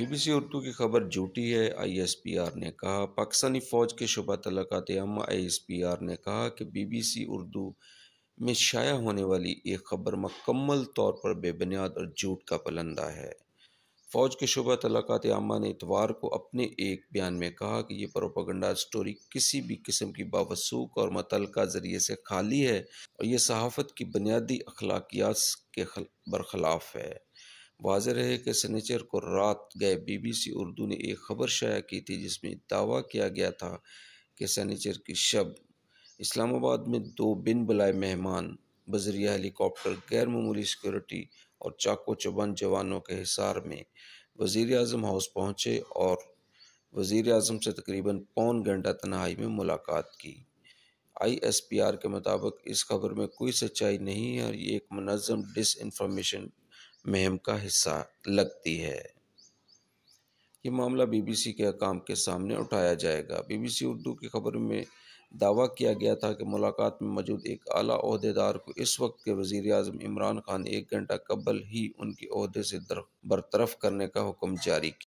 BBC Urdu की खबर झूठी है आईएसपीआर ने कहा पाकिस्तानी फ़ौज के शुभ तलक़ात अम आईएसपीआर ने कहा कि बीबीसी उर्दू में शाया होने वाली एक खबर मकम्मल तौर पर बेबुनियाद और झूठ का पलंदा है फ़ौज के शुबा तलक़ात आमा ने इतवार को अपने एक बयान में कहा कि यह प्रोपागंडा स्टोरी किसी भी किस्म की बावसूक और मतलका ज़रिए से खाली है और यह सहाफ़त की बुनियादी अखलाकियात के बरखिलाफ है वाज है कि सनीचर को रात गए बीबीसी उर्दू ने एक खबर शाया की थी जिसमें दावा किया गया था कि सनीचर की शब इस्लामाबाद में दो बिन बलाए मेहमान बजरिया हेलीकॉप्टर गैर ममूली सिक्योरिटी और चाको चबंद जवानों के हिसार में वज़ी अजम हाउस पहुँचे और वज़ी अजम से तकरीबन पौन घंटा तनहाई में मुलाकात की आई एस पी आर के मुताबिक इस खबर में कोई सच्चाई नहीं है और ये एक मनज़म डिस इंफॉर्मेशन मुहिम का हिस्सा लगती है ये मामला बीबीसी के अकाम के सामने उठाया जाएगा बीबीसी उर्दू की खबर में दावा किया गया था कि मुलाकात में मौजूद एक आला अहदेदार को इस वक्त के वजीर अजम इमरान खान एक घंटा कबल ही उनके अहदे से बरतरफ करने का हुक्म जारी किया